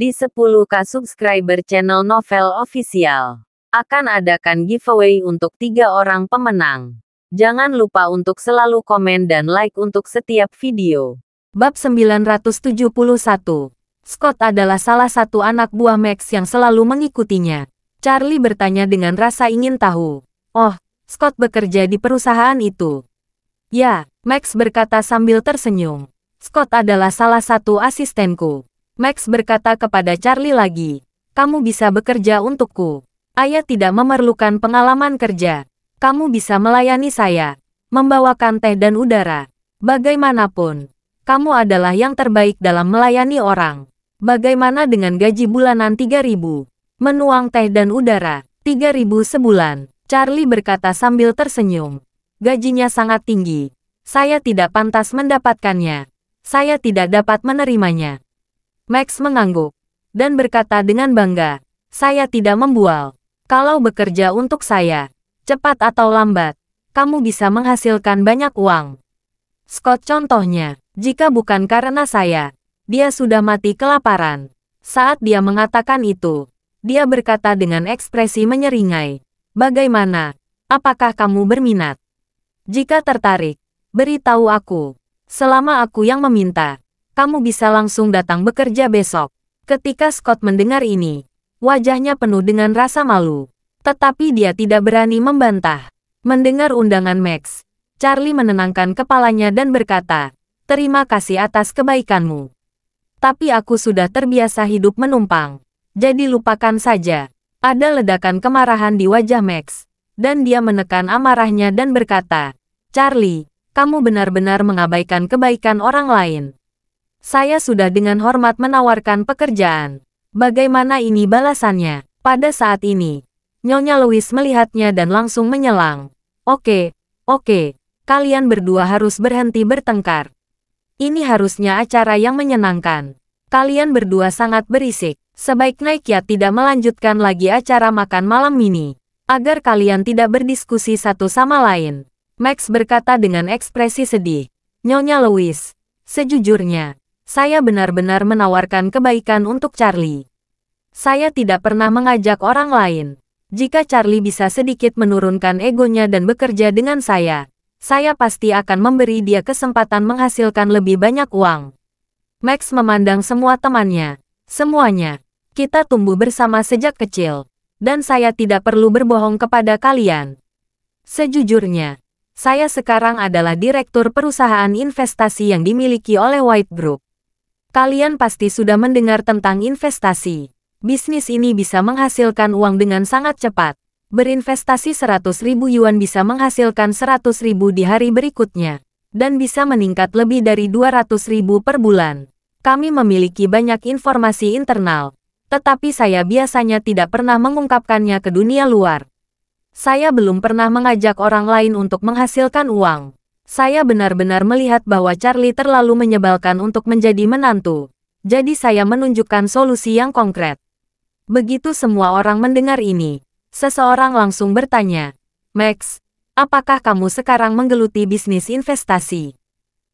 di 10k subscriber channel Novel Official. Akan adakan giveaway untuk tiga orang pemenang. Jangan lupa untuk selalu komen dan like untuk setiap video. Bab 971 Scott adalah salah satu anak buah Max yang selalu mengikutinya. Charlie bertanya dengan rasa ingin tahu. Oh, Scott bekerja di perusahaan itu. Ya, Max berkata sambil tersenyum. Scott adalah salah satu asistenku. Max berkata kepada Charlie lagi. Kamu bisa bekerja untukku. Ayah tidak memerlukan pengalaman kerja. Kamu bisa melayani saya. Membawakan teh dan udara. Bagaimanapun, kamu adalah yang terbaik dalam melayani orang. Bagaimana dengan gaji bulanan 3000? Menuang teh dan udara, 3000 sebulan. Charlie berkata sambil tersenyum. Gajinya sangat tinggi. Saya tidak pantas mendapatkannya. Saya tidak dapat menerimanya. Max mengangguk dan berkata dengan bangga, saya tidak membual. Kalau bekerja untuk saya, cepat atau lambat, kamu bisa menghasilkan banyak uang. Scott contohnya, jika bukan karena saya, dia sudah mati kelaparan. Saat dia mengatakan itu, dia berkata dengan ekspresi menyeringai, Bagaimana? Apakah kamu berminat? Jika tertarik, beritahu aku. Selama aku yang meminta, kamu bisa langsung datang bekerja besok. Ketika Scott mendengar ini, wajahnya penuh dengan rasa malu. Tetapi dia tidak berani membantah. Mendengar undangan Max, Charlie menenangkan kepalanya dan berkata, Terima kasih atas kebaikanmu. Tapi aku sudah terbiasa hidup menumpang. Jadi lupakan saja. Ada ledakan kemarahan di wajah Max. Dan dia menekan amarahnya dan berkata, Charlie, kamu benar-benar mengabaikan kebaikan orang lain. Saya sudah dengan hormat menawarkan pekerjaan. Bagaimana ini balasannya? Pada saat ini, Nyonya Louis melihatnya dan langsung menyelang. Oke, oke, kalian berdua harus berhenti bertengkar. Ini harusnya acara yang menyenangkan. Kalian berdua sangat berisik. Sebaiknya Kia tidak melanjutkan lagi acara makan malam ini. Agar kalian tidak berdiskusi satu sama lain. Max berkata dengan ekspresi sedih. Nyonya Louis, sejujurnya, saya benar-benar menawarkan kebaikan untuk Charlie. Saya tidak pernah mengajak orang lain. Jika Charlie bisa sedikit menurunkan egonya dan bekerja dengan saya, saya pasti akan memberi dia kesempatan menghasilkan lebih banyak uang. Max memandang semua temannya. Semuanya. Kita tumbuh bersama sejak kecil. Dan saya tidak perlu berbohong kepada kalian. Sejujurnya, saya sekarang adalah direktur perusahaan investasi yang dimiliki oleh White Group. Kalian pasti sudah mendengar tentang investasi. Bisnis ini bisa menghasilkan uang dengan sangat cepat. Berinvestasi 100 ribu yuan bisa menghasilkan 100 ribu di hari berikutnya. Dan bisa meningkat lebih dari 200 ribu per bulan. Kami memiliki banyak informasi internal. Tetapi saya biasanya tidak pernah mengungkapkannya ke dunia luar. Saya belum pernah mengajak orang lain untuk menghasilkan uang. Saya benar-benar melihat bahwa Charlie terlalu menyebalkan untuk menjadi menantu. Jadi saya menunjukkan solusi yang konkret. Begitu semua orang mendengar ini, seseorang langsung bertanya, Max, apakah kamu sekarang menggeluti bisnis investasi?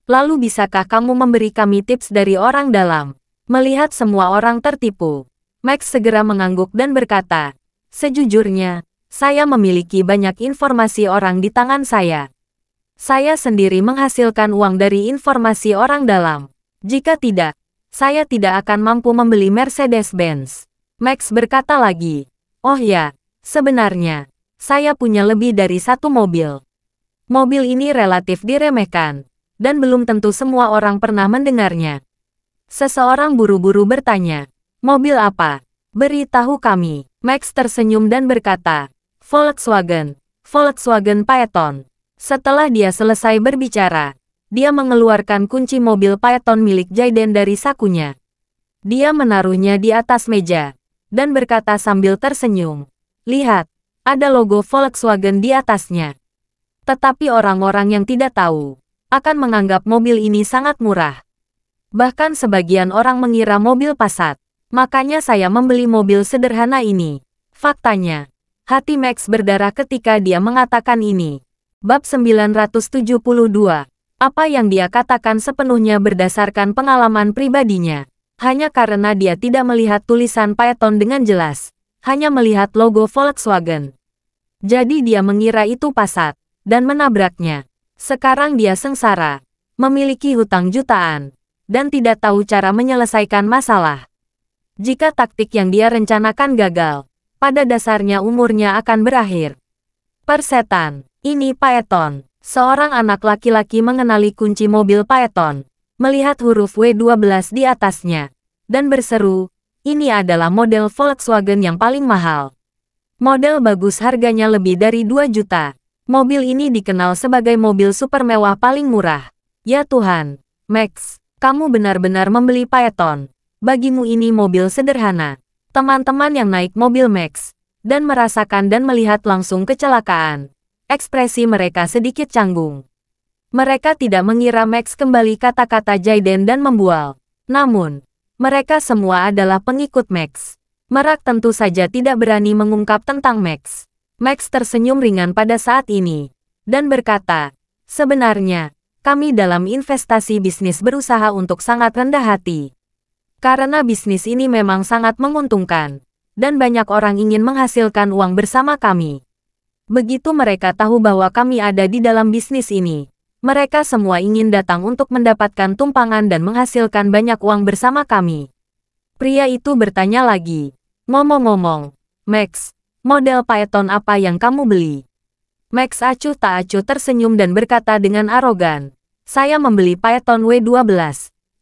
Lalu bisakah kamu memberi kami tips dari orang dalam? Melihat semua orang tertipu, Max segera mengangguk dan berkata, Sejujurnya, saya memiliki banyak informasi orang di tangan saya. Saya sendiri menghasilkan uang dari informasi orang dalam. Jika tidak, saya tidak akan mampu membeli Mercedes-Benz. Max berkata lagi, Oh ya, sebenarnya, saya punya lebih dari satu mobil. Mobil ini relatif diremehkan, dan belum tentu semua orang pernah mendengarnya. Seseorang buru-buru bertanya, Mobil apa? Beritahu kami. Max tersenyum dan berkata, Volkswagen, Volkswagen Payton. Setelah dia selesai berbicara, dia mengeluarkan kunci mobil Python milik Jaiden dari sakunya. Dia menaruhnya di atas meja, dan berkata sambil tersenyum, Lihat, ada logo Volkswagen di atasnya. Tetapi orang-orang yang tidak tahu, akan menganggap mobil ini sangat murah. Bahkan sebagian orang mengira mobil pasat. Makanya saya membeli mobil sederhana ini. Faktanya, hati Max berdarah ketika dia mengatakan ini. Bab 972. Apa yang dia katakan sepenuhnya berdasarkan pengalaman pribadinya. Hanya karena dia tidak melihat tulisan Python dengan jelas. Hanya melihat logo Volkswagen. Jadi dia mengira itu pasat. Dan menabraknya. Sekarang dia sengsara. Memiliki hutang jutaan. Dan tidak tahu cara menyelesaikan masalah. Jika taktik yang dia rencanakan gagal, pada dasarnya umurnya akan berakhir. Persetan ini Paeton. Seorang anak laki-laki mengenali kunci mobil Paeton, melihat huruf W12 di atasnya, dan berseru, ini adalah model Volkswagen yang paling mahal. Model bagus harganya lebih dari 2 juta. Mobil ini dikenal sebagai mobil super mewah paling murah. Ya Tuhan, Max, kamu benar-benar membeli Paeton. Bagimu ini mobil sederhana. Teman-teman yang naik mobil Max, dan merasakan dan melihat langsung kecelakaan Ekspresi mereka sedikit canggung. Mereka tidak mengira Max kembali kata-kata Jaiden dan membual. Namun, mereka semua adalah pengikut Max. Merak tentu saja tidak berani mengungkap tentang Max. Max tersenyum ringan pada saat ini. Dan berkata, sebenarnya, kami dalam investasi bisnis berusaha untuk sangat rendah hati. Karena bisnis ini memang sangat menguntungkan. Dan banyak orang ingin menghasilkan uang bersama kami. Begitu mereka tahu bahwa kami ada di dalam bisnis ini, mereka semua ingin datang untuk mendapatkan tumpangan dan menghasilkan banyak uang bersama kami. Pria itu bertanya lagi. Ngomong-ngomong, Max, model Python apa yang kamu beli? Max acuh tak acuh tersenyum dan berkata dengan arogan. Saya membeli Python W12,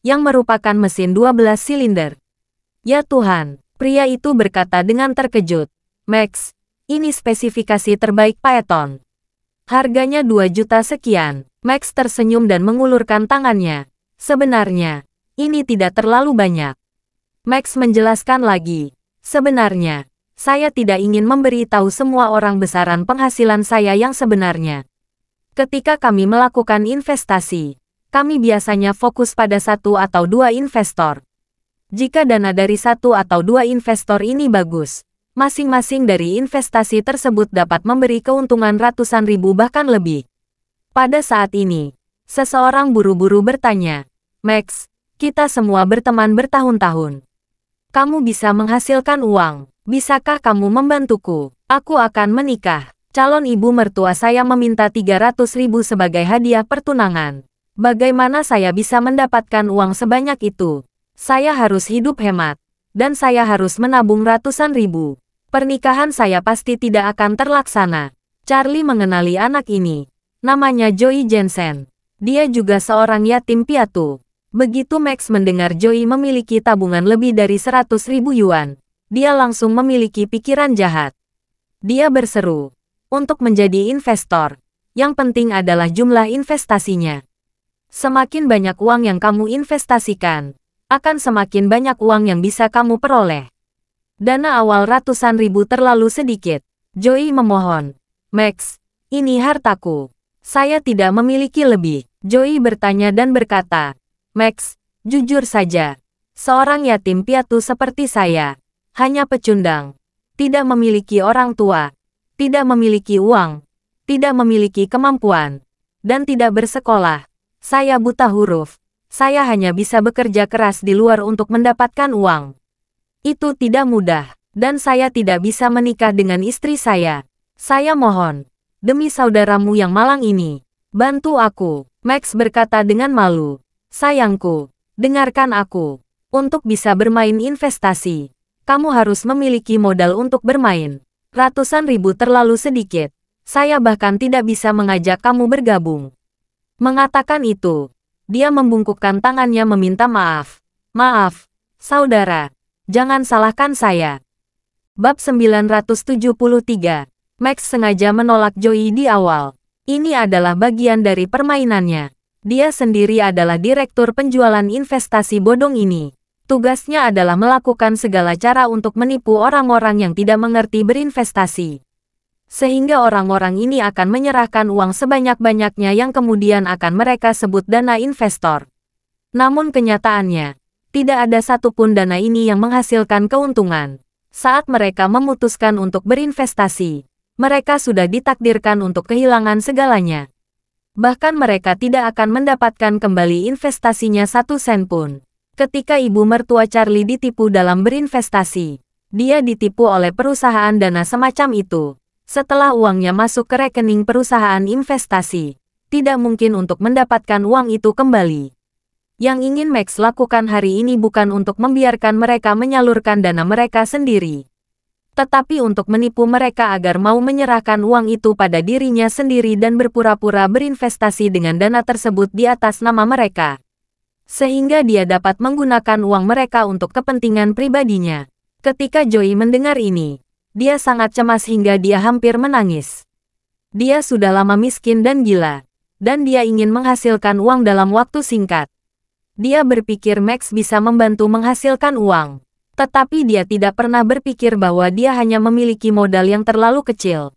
yang merupakan mesin 12 silinder. Ya Tuhan, pria itu berkata dengan terkejut. Max, ini spesifikasi terbaik Python. Harganya 2 juta sekian. Max tersenyum dan mengulurkan tangannya. Sebenarnya, ini tidak terlalu banyak. Max menjelaskan lagi. Sebenarnya, saya tidak ingin memberi tahu semua orang besaran penghasilan saya yang sebenarnya. Ketika kami melakukan investasi, kami biasanya fokus pada satu atau dua investor. Jika dana dari satu atau dua investor ini bagus, masing-masing dari investasi tersebut dapat memberi keuntungan ratusan ribu bahkan lebih. Pada saat ini, seseorang buru-buru bertanya, Max, kita semua berteman bertahun-tahun. Kamu bisa menghasilkan uang. Bisakah kamu membantuku? Aku akan menikah. Calon ibu mertua saya meminta 300 ribu sebagai hadiah pertunangan. Bagaimana saya bisa mendapatkan uang sebanyak itu? Saya harus hidup hemat. Dan saya harus menabung ratusan ribu. Pernikahan saya pasti tidak akan terlaksana. Charlie mengenali anak ini. Namanya Joey Jensen. Dia juga seorang yatim piatu. Begitu Max mendengar Joey memiliki tabungan lebih dari 100 ribu yuan, dia langsung memiliki pikiran jahat. Dia berseru, untuk menjadi investor, yang penting adalah jumlah investasinya. Semakin banyak uang yang kamu investasikan, akan semakin banyak uang yang bisa kamu peroleh. Dana awal ratusan ribu terlalu sedikit. Joey memohon. Max, ini hartaku. Saya tidak memiliki lebih. Joey bertanya dan berkata. Max, jujur saja. Seorang yatim piatu seperti saya. Hanya pecundang. Tidak memiliki orang tua. Tidak memiliki uang. Tidak memiliki kemampuan. Dan tidak bersekolah. Saya buta huruf. Saya hanya bisa bekerja keras di luar untuk mendapatkan uang. Itu tidak mudah, dan saya tidak bisa menikah dengan istri saya. Saya mohon, demi saudaramu yang malang ini, bantu aku. Max berkata dengan malu, sayangku, dengarkan aku. Untuk bisa bermain investasi, kamu harus memiliki modal untuk bermain. Ratusan ribu terlalu sedikit. Saya bahkan tidak bisa mengajak kamu bergabung. Mengatakan itu, dia membungkukkan tangannya meminta maaf. Maaf, saudara, Jangan salahkan saya. Bab 973. Max sengaja menolak Joey di awal. Ini adalah bagian dari permainannya. Dia sendiri adalah direktur penjualan investasi bodong ini. Tugasnya adalah melakukan segala cara untuk menipu orang-orang yang tidak mengerti berinvestasi. Sehingga orang-orang ini akan menyerahkan uang sebanyak-banyaknya yang kemudian akan mereka sebut dana investor. Namun kenyataannya, tidak ada satupun dana ini yang menghasilkan keuntungan. Saat mereka memutuskan untuk berinvestasi, mereka sudah ditakdirkan untuk kehilangan segalanya. Bahkan mereka tidak akan mendapatkan kembali investasinya satu sen pun. Ketika ibu mertua Charlie ditipu dalam berinvestasi, dia ditipu oleh perusahaan dana semacam itu. Setelah uangnya masuk ke rekening perusahaan investasi, tidak mungkin untuk mendapatkan uang itu kembali yang ingin Max lakukan hari ini bukan untuk membiarkan mereka menyalurkan dana mereka sendiri. Tetapi untuk menipu mereka agar mau menyerahkan uang itu pada dirinya sendiri dan berpura-pura berinvestasi dengan dana tersebut di atas nama mereka. Sehingga dia dapat menggunakan uang mereka untuk kepentingan pribadinya. Ketika Joey mendengar ini, dia sangat cemas hingga dia hampir menangis. Dia sudah lama miskin dan gila. Dan dia ingin menghasilkan uang dalam waktu singkat. Dia berpikir Max bisa membantu menghasilkan uang. Tetapi dia tidak pernah berpikir bahwa dia hanya memiliki modal yang terlalu kecil.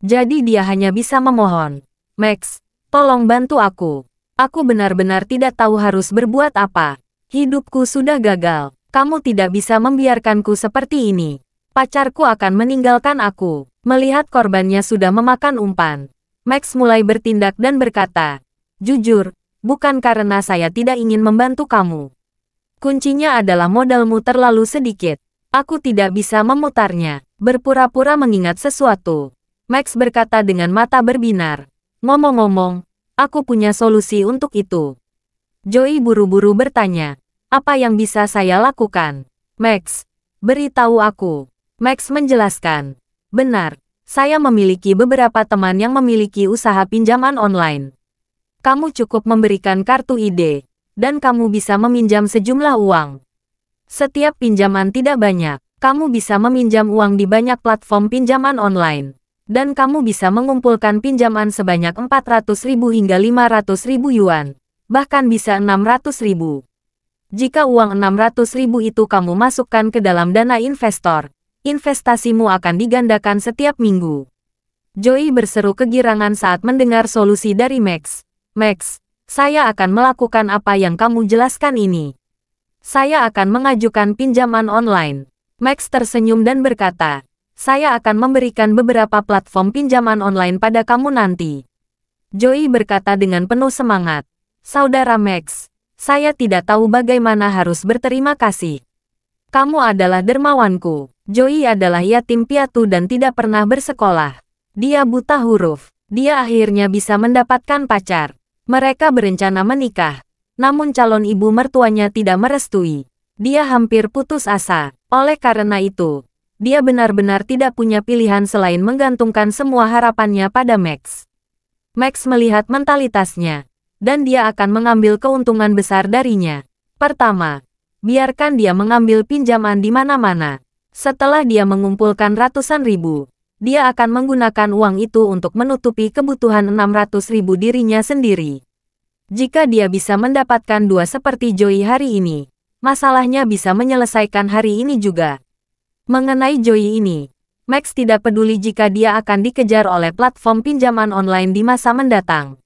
Jadi dia hanya bisa memohon. Max, tolong bantu aku. Aku benar-benar tidak tahu harus berbuat apa. Hidupku sudah gagal. Kamu tidak bisa membiarkanku seperti ini. Pacarku akan meninggalkan aku. Melihat korbannya sudah memakan umpan. Max mulai bertindak dan berkata, Jujur, bukan karena saya tidak ingin membantu kamu. Kuncinya adalah modalmu terlalu sedikit. Aku tidak bisa memutarnya. Berpura-pura mengingat sesuatu. Max berkata dengan mata berbinar. Ngomong-ngomong, aku punya solusi untuk itu. Joey buru-buru bertanya. Apa yang bisa saya lakukan? Max, beritahu aku. Max menjelaskan. Benar, saya memiliki beberapa teman yang memiliki usaha pinjaman online kamu cukup memberikan kartu ide, dan kamu bisa meminjam sejumlah uang. Setiap pinjaman tidak banyak, kamu bisa meminjam uang di banyak platform pinjaman online. Dan kamu bisa mengumpulkan pinjaman sebanyak 400.000 hingga ribu yuan, bahkan bisa 600.000. Jika uang 600.000 itu kamu masukkan ke dalam dana investor, investasimu akan digandakan setiap minggu. Joey berseru kegirangan saat mendengar solusi dari Max. Max, saya akan melakukan apa yang kamu jelaskan ini. Saya akan mengajukan pinjaman online. Max tersenyum dan berkata, saya akan memberikan beberapa platform pinjaman online pada kamu nanti. Joey berkata dengan penuh semangat, Saudara Max, saya tidak tahu bagaimana harus berterima kasih. Kamu adalah dermawanku. Joey adalah yatim piatu dan tidak pernah bersekolah. Dia buta huruf. Dia akhirnya bisa mendapatkan pacar. Mereka berencana menikah. Namun calon ibu mertuanya tidak merestui. Dia hampir putus asa. Oleh karena itu, dia benar-benar tidak punya pilihan selain menggantungkan semua harapannya pada Max. Max melihat mentalitasnya, dan dia akan mengambil keuntungan besar darinya. Pertama, biarkan dia mengambil pinjaman di mana-mana. Setelah dia mengumpulkan ratusan ribu, dia akan menggunakan uang itu untuk menutupi kebutuhan 600 ribu dirinya sendiri. Jika dia bisa mendapatkan dua seperti Joy hari ini, masalahnya bisa menyelesaikan hari ini juga. Mengenai Joy ini, Max tidak peduli jika dia akan dikejar oleh platform pinjaman online di masa mendatang.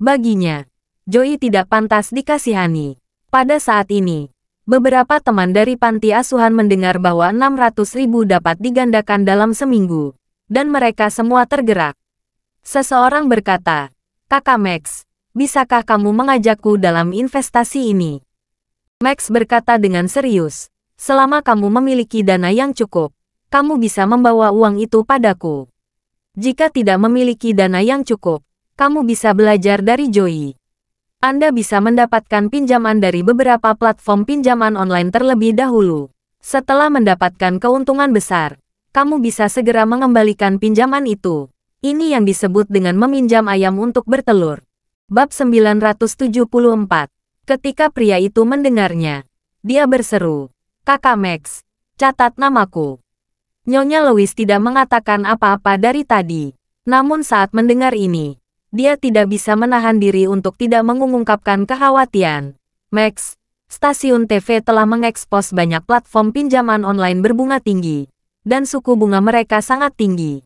Baginya, Joy tidak pantas dikasihani. Pada saat ini, Beberapa teman dari panti asuhan mendengar bahwa 600 ribu dapat digandakan dalam seminggu dan mereka semua tergerak. Seseorang berkata, Kakak Max, bisakah kamu mengajakku dalam investasi ini? Max berkata dengan serius, selama kamu memiliki dana yang cukup, kamu bisa membawa uang itu padaku. Jika tidak memiliki dana yang cukup, kamu bisa belajar dari Joey. Anda bisa mendapatkan pinjaman dari beberapa platform pinjaman online terlebih dahulu. Setelah mendapatkan keuntungan besar, kamu bisa segera mengembalikan pinjaman itu. Ini yang disebut dengan meminjam ayam untuk bertelur. Bab 974 Ketika pria itu mendengarnya, dia berseru, Kakak Max, catat namaku. Nyonya Louis tidak mengatakan apa-apa dari tadi. Namun saat mendengar ini, dia tidak bisa menahan diri untuk tidak mengungkapkan kekhawatiran. Max, stasiun TV telah mengekspos banyak platform pinjaman online berbunga tinggi dan suku bunga mereka sangat tinggi.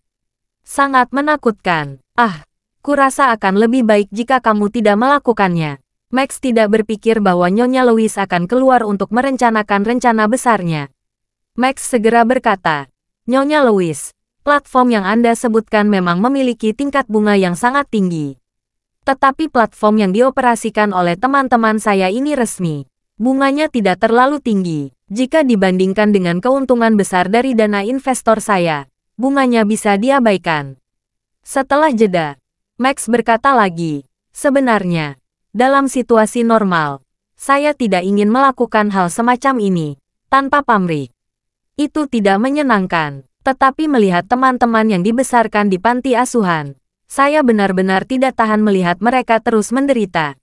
Sangat menakutkan. Ah, kurasa akan lebih baik jika kamu tidak melakukannya. Max tidak berpikir bahwa Nyonya Louis akan keluar untuk merencanakan rencana besarnya. Max segera berkata, Nyonya Louis, platform yang Anda sebutkan memang memiliki tingkat bunga yang sangat tinggi. Tetapi platform yang dioperasikan oleh teman-teman saya ini resmi. Bunganya tidak terlalu tinggi. Jika dibandingkan dengan keuntungan besar dari dana investor saya, bunganya bisa diabaikan. Setelah jeda, Max berkata lagi, sebenarnya, dalam situasi normal, saya tidak ingin melakukan hal semacam ini, tanpa pamrih. Itu tidak menyenangkan, tetapi melihat teman-teman yang dibesarkan di panti asuhan, saya benar-benar tidak tahan melihat mereka terus menderita.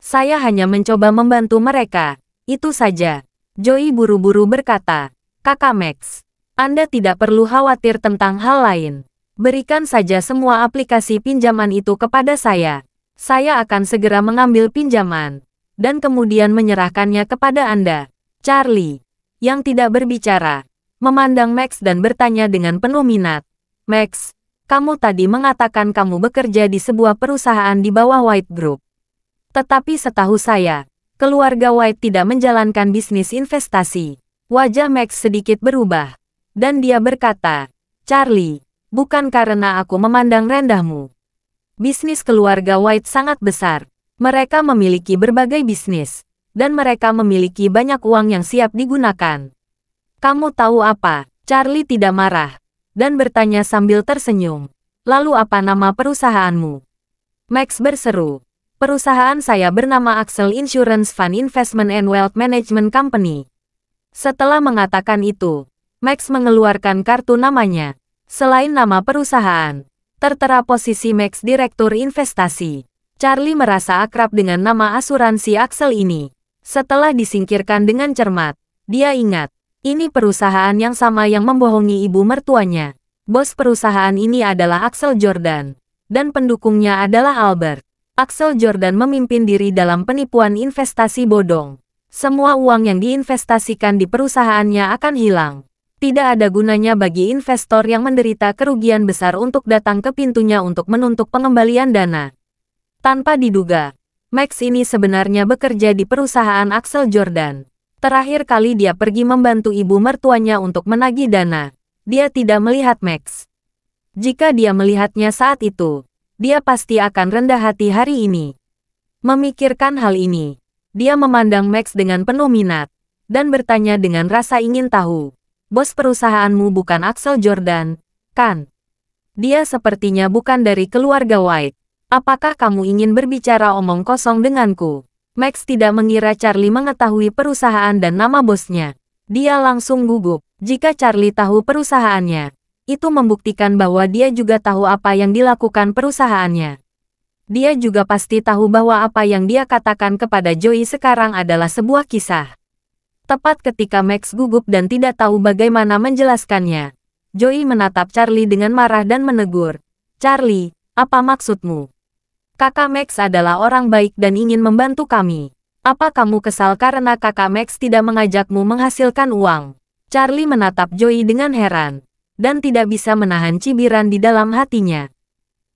Saya hanya mencoba membantu mereka, itu saja. Joey buru-buru berkata, Kakak Max, Anda tidak perlu khawatir tentang hal lain. Berikan saja semua aplikasi pinjaman itu kepada saya. Saya akan segera mengambil pinjaman, dan kemudian menyerahkannya kepada Anda. Charlie, yang tidak berbicara, memandang Max dan bertanya dengan penuh minat. Max, kamu tadi mengatakan kamu bekerja di sebuah perusahaan di bawah White Group. Tetapi setahu saya, keluarga White tidak menjalankan bisnis investasi. Wajah Max sedikit berubah. Dan dia berkata, Charlie, bukan karena aku memandang rendahmu. Bisnis keluarga White sangat besar. Mereka memiliki berbagai bisnis. Dan mereka memiliki banyak uang yang siap digunakan. Kamu tahu apa? Charlie tidak marah. Dan bertanya sambil tersenyum. Lalu apa nama perusahaanmu? Max berseru. Perusahaan saya bernama Axel Insurance Fund Investment and Wealth Management Company. Setelah mengatakan itu, Max mengeluarkan kartu namanya. Selain nama perusahaan, tertera posisi Max Direktur Investasi. Charlie merasa akrab dengan nama asuransi Axel ini. Setelah disingkirkan dengan cermat, dia ingat, ini perusahaan yang sama yang membohongi ibu mertuanya. Bos perusahaan ini adalah Axel Jordan, dan pendukungnya adalah Albert. Axel Jordan memimpin diri dalam penipuan investasi bodong. Semua uang yang diinvestasikan di perusahaannya akan hilang. Tidak ada gunanya bagi investor yang menderita kerugian besar untuk datang ke pintunya untuk menuntut pengembalian dana. Tanpa diduga, Max ini sebenarnya bekerja di perusahaan Axel Jordan. Terakhir kali dia pergi membantu ibu mertuanya untuk menagih dana. Dia tidak melihat Max. Jika dia melihatnya saat itu, dia pasti akan rendah hati hari ini. Memikirkan hal ini, dia memandang Max dengan penuh minat, dan bertanya dengan rasa ingin tahu. Bos perusahaanmu bukan Axel Jordan, kan? Dia sepertinya bukan dari keluarga White. Apakah kamu ingin berbicara omong kosong denganku? Max tidak mengira Charlie mengetahui perusahaan dan nama bosnya. Dia langsung gugup jika Charlie tahu perusahaannya. Itu membuktikan bahwa dia juga tahu apa yang dilakukan perusahaannya. Dia juga pasti tahu bahwa apa yang dia katakan kepada Joey sekarang adalah sebuah kisah. Tepat ketika Max gugup dan tidak tahu bagaimana menjelaskannya, Joey menatap Charlie dengan marah dan menegur, Charlie, apa maksudmu? Kakak Max adalah orang baik dan ingin membantu kami. Apa kamu kesal karena kakak Max tidak mengajakmu menghasilkan uang? Charlie menatap Joey dengan heran dan tidak bisa menahan cibiran di dalam hatinya.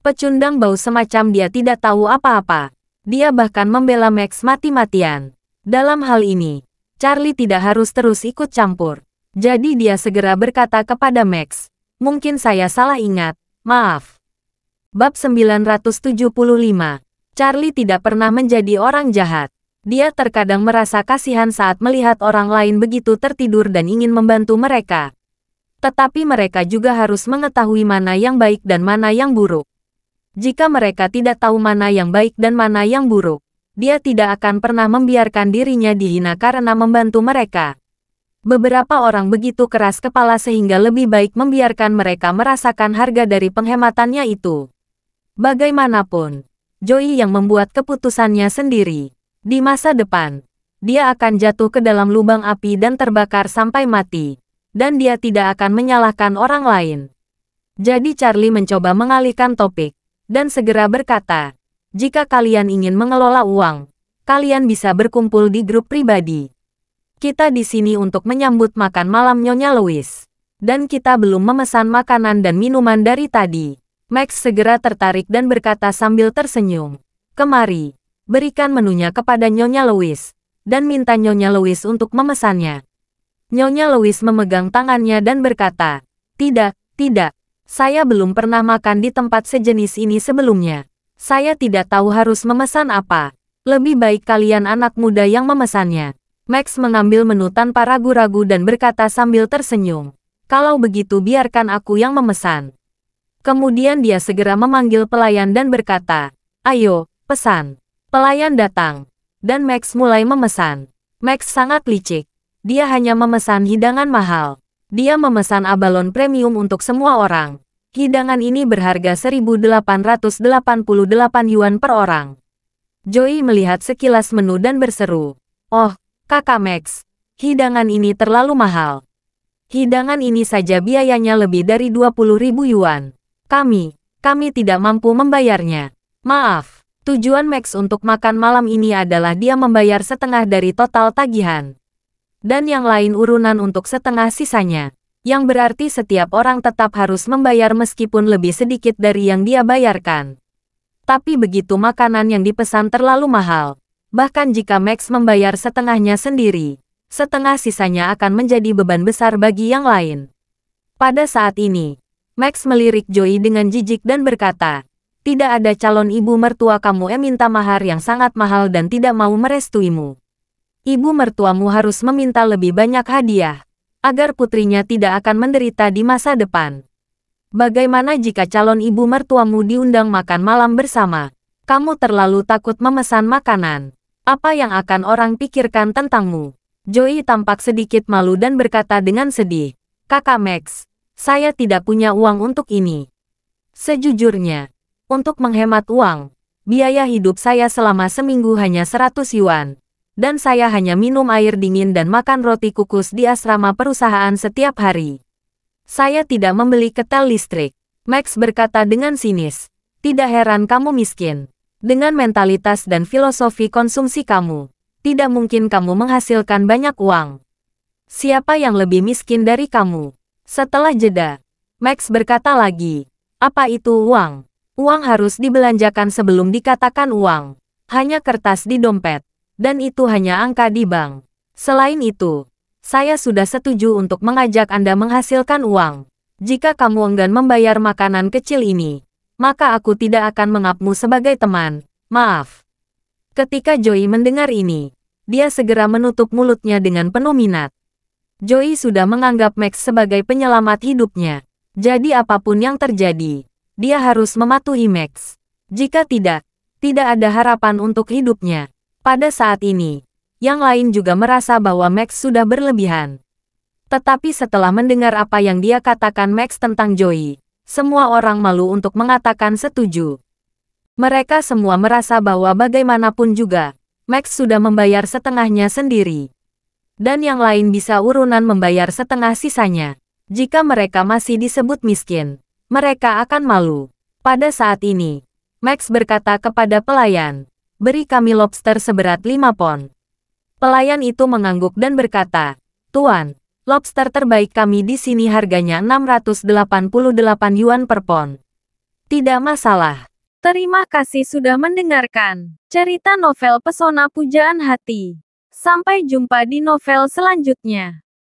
Pecundang bau semacam dia tidak tahu apa-apa. Dia bahkan membela Max mati-matian. Dalam hal ini, Charlie tidak harus terus ikut campur. Jadi dia segera berkata kepada Max, mungkin saya salah ingat, maaf. Bab 975 Charlie tidak pernah menjadi orang jahat. Dia terkadang merasa kasihan saat melihat orang lain begitu tertidur dan ingin membantu mereka tetapi mereka juga harus mengetahui mana yang baik dan mana yang buruk. Jika mereka tidak tahu mana yang baik dan mana yang buruk, dia tidak akan pernah membiarkan dirinya dihina karena membantu mereka. Beberapa orang begitu keras kepala sehingga lebih baik membiarkan mereka merasakan harga dari penghematannya itu. Bagaimanapun, Joey yang membuat keputusannya sendiri. Di masa depan, dia akan jatuh ke dalam lubang api dan terbakar sampai mati dan dia tidak akan menyalahkan orang lain. Jadi Charlie mencoba mengalihkan topik, dan segera berkata, jika kalian ingin mengelola uang, kalian bisa berkumpul di grup pribadi. Kita di sini untuk menyambut makan malam Nyonya Louis. Dan kita belum memesan makanan dan minuman dari tadi. Max segera tertarik dan berkata sambil tersenyum. Kemari, berikan menunya kepada Nyonya Louis. Dan minta Nyonya Louis untuk memesannya. Nyonya Louis memegang tangannya dan berkata, Tidak, tidak, saya belum pernah makan di tempat sejenis ini sebelumnya. Saya tidak tahu harus memesan apa. Lebih baik kalian anak muda yang memesannya. Max mengambil menu tanpa ragu-ragu dan berkata sambil tersenyum. Kalau begitu biarkan aku yang memesan. Kemudian dia segera memanggil pelayan dan berkata, Ayo, pesan. Pelayan datang. Dan Max mulai memesan. Max sangat licik. Dia hanya memesan hidangan mahal. Dia memesan abalon premium untuk semua orang. Hidangan ini berharga 1888 yuan per orang. Joey melihat sekilas menu dan berseru. Oh, kakak Max, hidangan ini terlalu mahal. Hidangan ini saja biayanya lebih dari 20.000 yuan. Kami, kami tidak mampu membayarnya. Maaf, tujuan Max untuk makan malam ini adalah dia membayar setengah dari total tagihan dan yang lain urunan untuk setengah sisanya. Yang berarti setiap orang tetap harus membayar meskipun lebih sedikit dari yang dia bayarkan. Tapi begitu makanan yang dipesan terlalu mahal. Bahkan jika Max membayar setengahnya sendiri, setengah sisanya akan menjadi beban besar bagi yang lain. Pada saat ini, Max melirik Joey dengan jijik dan berkata, tidak ada calon ibu mertua kamu yang minta mahar yang sangat mahal dan tidak mau merestuimu ibu mertuamu harus meminta lebih banyak hadiah, agar putrinya tidak akan menderita di masa depan. Bagaimana jika calon ibu mertuamu diundang makan malam bersama? Kamu terlalu takut memesan makanan. Apa yang akan orang pikirkan tentangmu? Joey tampak sedikit malu dan berkata dengan sedih, Kakak Max, saya tidak punya uang untuk ini. Sejujurnya, untuk menghemat uang, biaya hidup saya selama seminggu hanya 100 yuan dan saya hanya minum air dingin dan makan roti kukus di asrama perusahaan setiap hari. Saya tidak membeli ketel listrik. Max berkata dengan sinis. Tidak heran kamu miskin. Dengan mentalitas dan filosofi konsumsi kamu, tidak mungkin kamu menghasilkan banyak uang. Siapa yang lebih miskin dari kamu? Setelah jeda, Max berkata lagi, apa itu uang? Uang harus dibelanjakan sebelum dikatakan uang. Hanya kertas di dompet dan itu hanya angka di bank. Selain itu, saya sudah setuju untuk mengajak Anda menghasilkan uang. Jika kamu enggan membayar makanan kecil ini, maka aku tidak akan mengapmu sebagai teman. Maaf. Ketika Joey mendengar ini, dia segera menutup mulutnya dengan penuh minat. Joey sudah menganggap Max sebagai penyelamat hidupnya. Jadi apapun yang terjadi, dia harus mematuhi Max. Jika tidak, tidak ada harapan untuk hidupnya. Pada saat ini, yang lain juga merasa bahwa Max sudah berlebihan. Tetapi setelah mendengar apa yang dia katakan Max tentang Joey, semua orang malu untuk mengatakan setuju. Mereka semua merasa bahwa bagaimanapun juga, Max sudah membayar setengahnya sendiri. Dan yang lain bisa urunan membayar setengah sisanya. Jika mereka masih disebut miskin, mereka akan malu. Pada saat ini, Max berkata kepada pelayan, beri kami lobster seberat lima pon. Pelayan itu mengangguk dan berkata, Tuan, lobster terbaik kami di sini harganya 688 yuan per pon. Tidak masalah. Terima kasih sudah mendengarkan cerita novel Pesona Pujaan Hati. Sampai jumpa di novel selanjutnya.